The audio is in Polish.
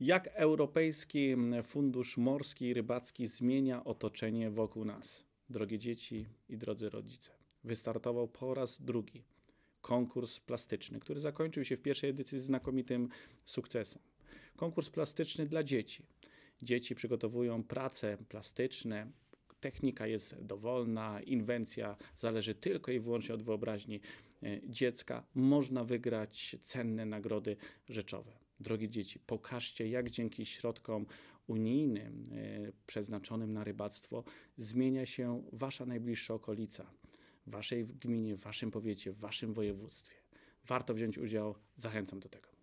jak Europejski Fundusz Morski i Rybacki zmienia otoczenie wokół nas. Drogie dzieci i drodzy rodzice, wystartował po raz drugi konkurs plastyczny, który zakończył się w pierwszej edycji znakomitym sukcesem. Konkurs plastyczny dla dzieci. Dzieci przygotowują prace plastyczne, technika jest dowolna, inwencja zależy tylko i wyłącznie od wyobraźni e, dziecka. Można wygrać cenne nagrody rzeczowe. Drogie dzieci, pokażcie, jak dzięki środkom unijnym e, przeznaczonym na rybactwo zmienia się wasza najbliższa okolica, waszej gminie, waszym powiecie, waszym województwie. Warto wziąć udział, zachęcam do tego.